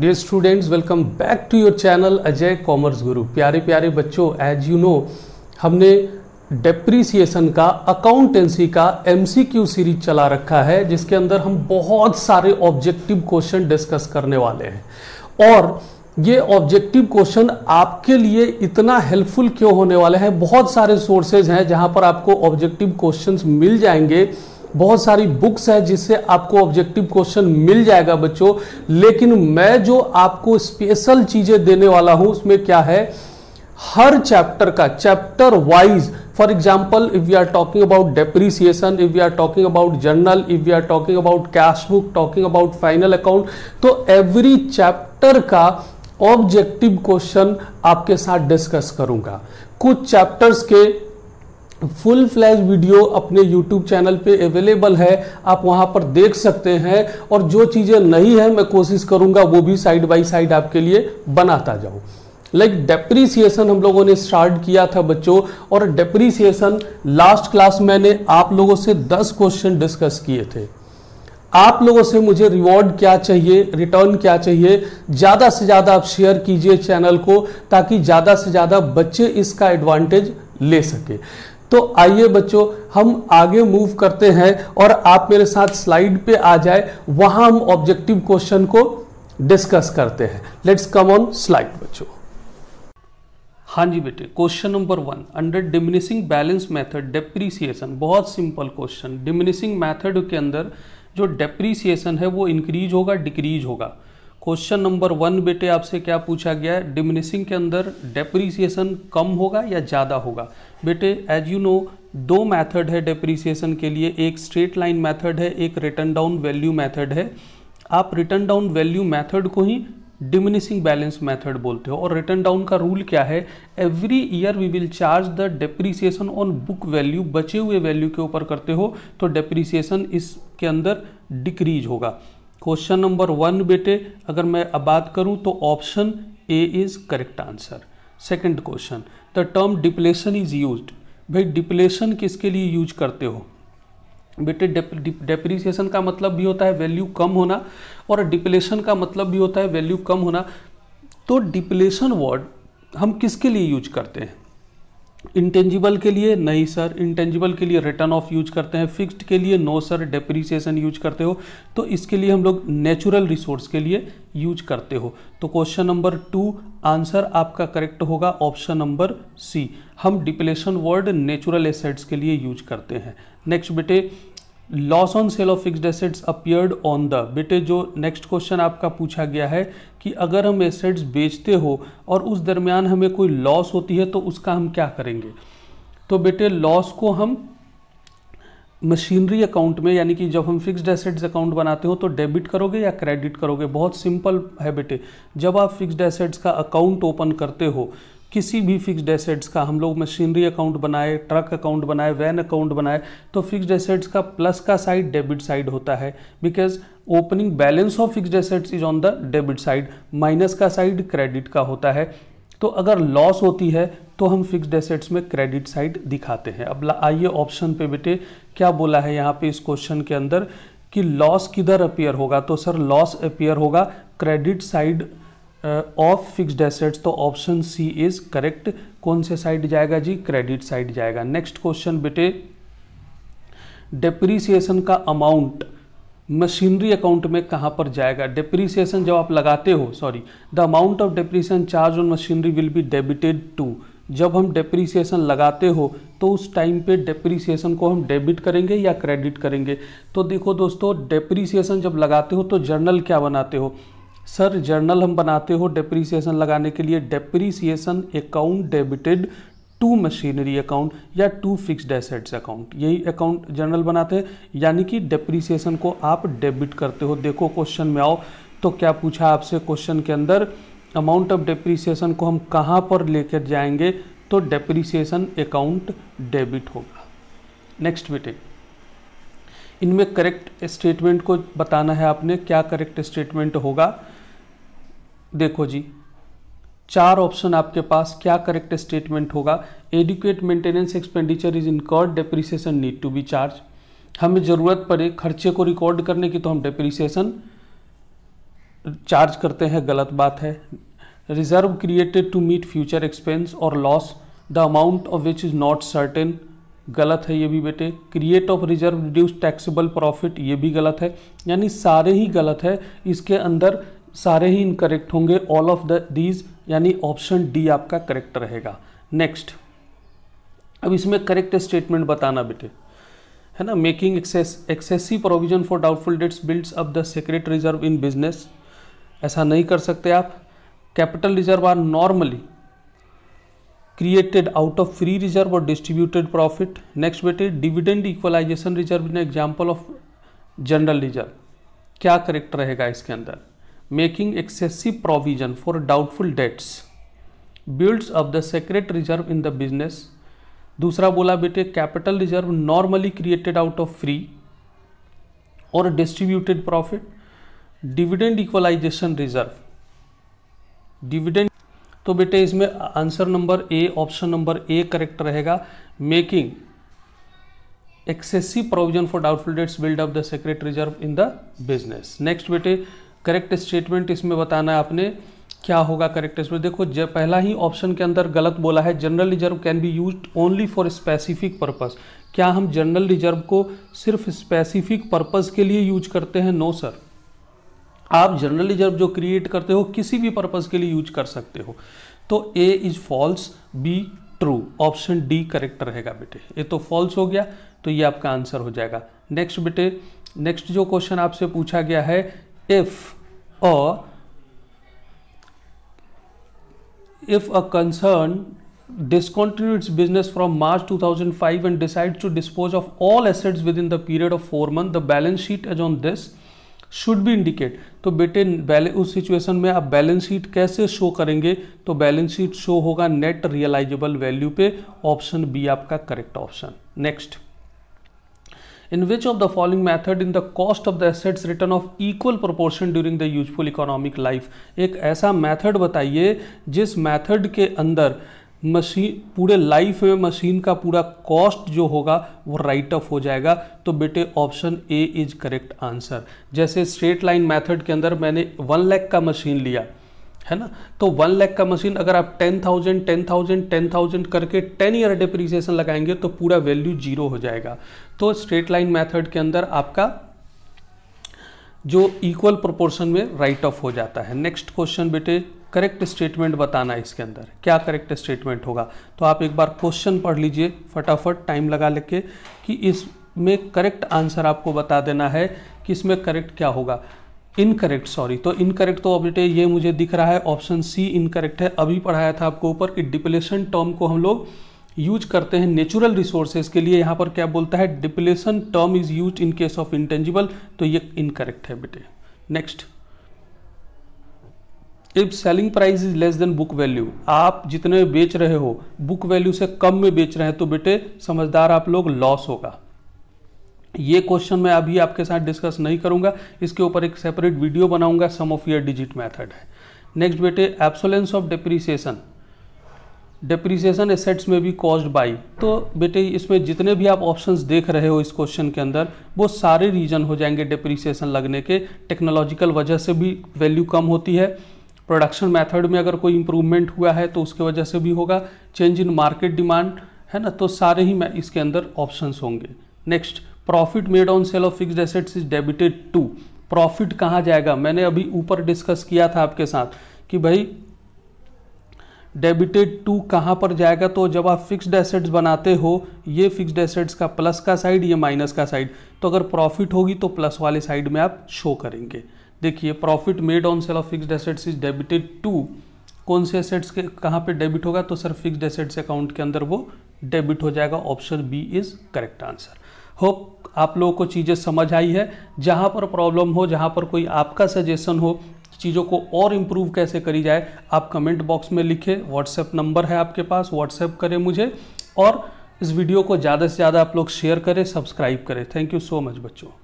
dear students welcome back to your channel Ajay commerce Guru प्यारे प्यारे बच्चों एज यू नो हमने डेप्रीसिएशन का अकाउंटेंसी का एमसीक्यू सीरीज चला रखा है जिसके अंदर हम बहुत सारे ऑब्जेक्टिव क्वेश्चन डिस्कस करने वाले हैं और ये ऑब्जेक्टिव क्वेश्चन आपके लिए इतना हेल्पफुल क्यों होने वाले हैं बहुत सारे सोर्सेज हैं जहां पर आपको ऑब्जेक्टिव क्वेश्चंस मिल जाएंगे बहुत सारी बुक्स है जिससे आपको ऑब्जेक्टिव क्वेश्चन मिल जाएगा बच्चों लेकिन मैं जो आपको स्पेशल चीजें देने वाला हूं उसमें क्या है हर चैप्टर का chapter wise for example if you are talking about depreciation if you are talking about journal if you are talking about cash book talking about final account तो एवरी चैप्टर का ऑब्जेक्टिव क्वेश्चन आपके साथ discuss करूंगा कुछ chapters के full fledge video अपने YouTube channel पे available है आप वहाँ पर देख सकते हैं और जो चीज़ें नहीं है मैं कोशिश करूँगा वो भी साइड बाई साइड आपके लिए बनाता जाऊँ लाइक like डेप्रीसिएशन हम लोगों ने स्टार्ट किया था बच्चों और डेप्रीसिएशन लास्ट क्लास मैंने आप लोगों से 10 क्वेश्चन डिस्कस किए थे आप लोगों से मुझे रिवॉर्ड क्या चाहिए रिटर्न क्या चाहिए ज़्यादा से ज़्यादा आप शेयर कीजिए चैनल को ताकि ज़्यादा से ज़्यादा बच्चे इसका एडवांटेज ले सके तो आइए बच्चों हम आगे मूव करते हैं और आप मेरे साथ स्लाइड पे आ जाए वहां हम ऑब्जेक्टिव क्वेश्चन को डिस्कस करते हैं लेट्स कम ऑन स्लाइड बच्चों हाँ जी बेटे question number one under diminishing balance method depreciation बहुत सिंपल क्वेश्चन डिमिनिशिंग मेथड के अंदर जो डेप्रीसिएशन है वो इंक्रीज होगा डिक्रीज होगा क्वेश्चन नंबर वन बेटे आपसे क्या पूछा गया है डिमिनिशिंग के अंदर डेप्रीसिएशन कम होगा या ज़्यादा होगा बेटे एज यू नो दो मेथड है डेप्रीसिएशन के लिए एक स्ट्रेट लाइन मेथड है एक रिटर्न डाउन वैल्यू मेथड है आप रिटर्न डाउन वैल्यू मेथड को ही डिमिनिशिंग बैलेंस मेथड बोलते हो और रिटर्न डाउन का रूल क्या है every year we will charge the depreciation on book value बचे हुए वैल्यू के ऊपर करते हो तो डेप्रीसिएशन इसके अंदर डिक्रीज होगा क्वेश्चन नंबर वन बेटे अगर मैं अब बात करूं तो option A is correct answer second question the term depletion is used भाई डिप्लेशन किसके लिए यूज करते हो बेटे डेप्रीसिएशन का मतलब भी होता है वैल्यू कम होना और डिप्लेशन का मतलब भी होता है वैल्यू कम होना तो डिप्लेशन वर्ड हम किसके लिए यूज करते हैं इंटेंजिबल के लिए नहीं सर इंटेंजिबल के लिए रिटर्न ऑफ यूज करते हैं फिक्स्ड के लिए नो सर डेप्रीसिएशन यूज करते हो तो इसके लिए हम लोग नेचुरल रिसोर्स के लिए यूज करते हो तो क्वेश्चन नंबर टू आंसर आपका करेक्ट होगा ऑप्शन नंबर सी हम डिप्लेशन वर्ड नेचुरल एसेट्स के लिए यूज करते हैं नेक्स्ट बेटे loss on sale of fixed assets appeared on the बेटे जो नेक्स्ट क्वेश्चन आपका पूछा गया है कि अगर हम एसेट्स बेचते हो और उस दरमियान हमें कोई लॉस होती है तो उसका हम क्या करेंगे तो बेटे लॉस को हम मशीनरी अकाउंट में यानी कि जब हम फिक्स्ड एसेट्स अकाउंट बनाते हो तो डेबिट करोगे या क्रेडिट करोगे बहुत सिंपल है बेटे जब आप फिक्स्ड एसेट्स का अकाउंट ओपन करते हो किसी भी फिक्स्ड एसेट्स का हम लोग मशीनरी अकाउंट बनाए ट्रक अकाउंट बनाए वैन अकाउंट बनाए तो फिक्स्ड एसेट्स का प्लस का साइड डेबिट साइड होता है because opening balance of fixed assets is on the debit side minus का साइड क्रेडिट का होता है तो अगर लॉस होती है तो हम फिक्स्ड एसेट्स में क्रेडिट साइड दिखाते हैं अब आइए ऑप्शन पे बेटे क्या बोला है यहाँ पे इस क्वेश्चन के अंदर कि लॉस किधर अपेयर होगा तो सर लॉस अपेयर होगा credit side of fixed assets तो ऑप्शन सी इज करेक्ट कौन से साइड जाएगा जी क्रेडिट साइड जाएगा नेक्स्ट क्वेश्चन बेटे डेप्रीसिएशन का अमाउंट मशीनरी अकाउंट में कहाँ पर जाएगा डेप्रीसिएशन जब आप लगाते हो sorry the amount of depreciation charge on machinery will be debited to जब हम डेप्रीसिएशन लगाते हो तो उस टाइम पे डेप्रीसिएशन को हम डेबिट करेंगे या क्रेडिट करेंगे तो देखो दोस्तों डेप्रीसिएशन जब लगाते हो तो जर्नल क्या बनाते हो सर जर्नल हम बनाते हो डेप्रीसिएशन लगाने के लिए depreciation account debited to machinery account या टू फिक्स्ड एसेट्स अकाउंट यही अकाउंट जर्नल बनाते हैं यानी कि डेप्रीसिएशन को आप डेबिट करते हो देखो क्वेश्चन में आओ तो क्या पूछा आपसे क्वेश्चन के अंदर अमाउंट ऑफ डेप्रीसिएशन को हम कहाँ पर लेकर जाएंगे तो डेप्रीसिएशन अकाउंट डेबिट होगा नेक्स्ट मीटिंग इनमें करेक्ट स्टेटमेंट को बताना है आपने क्या करेक्ट स्टेटमेंट होगा देखो जी चार ऑप्शन आपके पास क्या करेक्ट स्टेटमेंट होगा adequate maintenance expenditure is incurred depreciation need to be charge हमें ज़रूरत पड़े खर्चे को रिकॉर्ड करने की तो हम डेप्रिसिएशन चार्ज करते हैं गलत बात है reserve created to meet future expense और loss the amount of which is not certain गलत है ये भी बेटे create of reserve reduce taxable profit ये भी गलत है यानी सारे ही गलत है इसके अंदर सारे ही इनकरेक्ट होंगे ऑल ऑफ द दीज यानी ऑप्शन डी आपका करेक्ट रहेगा नेक्स्ट अब इसमें करेक्ट स्टेटमेंट बताना बेटे है ना making excess excessive provision for doubtful debts builds up the secret reserve in business ऐसा नहीं कर सकते आप capital reserve are normally created out of free reserve और डिस्ट्रीब्यूटेड प्रॉफिट नेक्स्ट बेटे dividend equalisation reserve in example of general reserve क्या correct रहेगा इसके अंदर making excessive provision for doubtful debts builds up the secret reserve in the business दूसरा बोला बेटे capital reserve normally created out of free और distributed profit dividend equalisation reserve dividend तो बेटे इसमें answer number A option number A correct रहेगा making excessive provision for doubtful debts build up the secret reserve in the business next bete correct statement इसमें बताना है आपने क्या होगा करेक्ट इसमें देखो जब पहला ही ऑप्शन के अंदर गलत बोला है general reserve can be use only for specific purpose क्या हम जनरल रिजर्व को सिर्फ स्पेसिफिक पर्पज के लिए यूज करते हैं नो no, सर आप जनरल रिजर्व जो क्रिएट करते हो किसी भी पर्पज के लिए यूज कर सकते हो तो A is false B true option D correct रहेगा बेटे ये तो फॉल्स हो गया तो ये आपका आंसर हो जाएगा नेक्स्ट बेटे नेक्स्ट जो क्वेश्चन आपसे पूछा गया है if a if a concern discontinues business from March 2005 and decides to dispose of all assets within the period of 4 month the balance sheet as on this should भी indicate तो बेटे उस situation में आप बैलेंस शीट कैसे show करेंगे तो balance sheet show होगा नेट रियलाइजेबल वैल्यू पे ऑप्शन बी आपका correct option next in which of the following method in the cost of the assets return of equal proportion during the useful economic life एक ऐसा method बताइए जिस method के अंदर machine पूरे life में मशीन का पूरा कॉस्ट जो होगा वो राइट ऑफ हो जाएगा तो बेटे option A is correct answer जैसे स्ट्रेट लाइन मेथड के अंदर मैंने वन लैख का मशीन लिया है ना तो वन लैख का मशीन अगर आप ten thousand ten thousand ten thousand करके टेन ईयर डिप्रीसिएशन लगाएंगे तो पूरा वैल्यू जीरो हो जाएगा तो स्ट्रेट लाइन मेथड के अंदर आपका जो इक्वल प्रोपोर्शन में राइट ऑफ हो जाता है नेक्स्ट क्वेश्चन बेटे करेक्ट स्टेटमेंट बताना इसके अंदर क्या करेक्ट स्टेटमेंट होगा तो आप एक बार क्वेश्चन पढ़ लीजिए फटाफट टाइम लगा लेके कि इसमें करेक्ट आंसर आपको बता देना है कि इसमें करेक्ट क्या होगा इनकरेक्ट सॉरी तो इनकरेक्ट तो ऑब्जेक्ट ये मुझे दिख रहा है ऑप्शन सी इनकरेक्ट है अभी पढ़ाया था आपको ऊपर कि डिप्लेशन टर्म को हम लोग यूज करते हैं नेचुरल रिसोर्सेज के लिए यहाँ पर क्या बोलता है depletion term is use in case of intangible तो ये इनकरेक्ट है बेटे next if selling price is less than book value आप जितने बेच रहे हो बुक वैल्यू से कम में बेच रहे हैं तो बेटे समझदार आप लोग लॉस होगा ये क्वेश्चन मैं अभी आपके साथ डिस्कस नहीं करूंगा इसके ऊपर एक सेपरेट वीडियो बनाऊंगा sum of year digit method है नेक्स्ट बेटे obsolescence of depreciation depreciation assets में भी कॉज्ड बाई तो बेटे इसमें जितने भी आप ऑप्शंस देख रहे हो इस क्वेश्चन के अंदर वो सारे रीजन हो जाएंगे डिप्रिसिएशन लगने के टेक्नोलॉजिकल वजह से भी वैल्यू कम होती है प्रोडक्शन मेथड में अगर कोई इम्प्रूवमेंट हुआ है तो उसके वजह से भी होगा चेंज इन मार्केट डिमांड है ना तो सारे ही इसके अंदर ऑप्शंस होंगे next profit made on sale of fixed assets is debited to profit कहाँ जाएगा मैंने अभी ऊपर डिस्कस किया था आपके साथ कि भाई डेबिटेड टू कहाँ पर जाएगा तो जब आप फिक्स्ड एसेट्स बनाते हो ये फिक्स्ड एसेट्स का प्लस का साइड ये माइनस का साइड तो अगर प्रॉफिट होगी तो प्लस वाले साइड में आप शो करेंगे देखिए profit made on sale of fixed assets is debited to कौन से एसेट्स के कहाँ पे डेबिट होगा तो सर फिक्स्ड एसेट्स अकाउंट के अंदर वो डेबिट हो जाएगा option B is correct answer hope आप लोगों को चीज़ें समझ आई है जहाँ पर प्रॉब्लम हो जहाँ पर कोई आपका सजेशन हो चीज़ों को और इम्प्रूव कैसे करी जाए आप कमेंट बॉक्स में लिखें व्हाट्सएप नंबर है आपके पास व्हाट्सएप करें मुझे और इस वीडियो को ज़्यादा से ज़्यादा आप लोग शेयर करें सब्सक्राइब करें थैंक यू सो मच बच्चों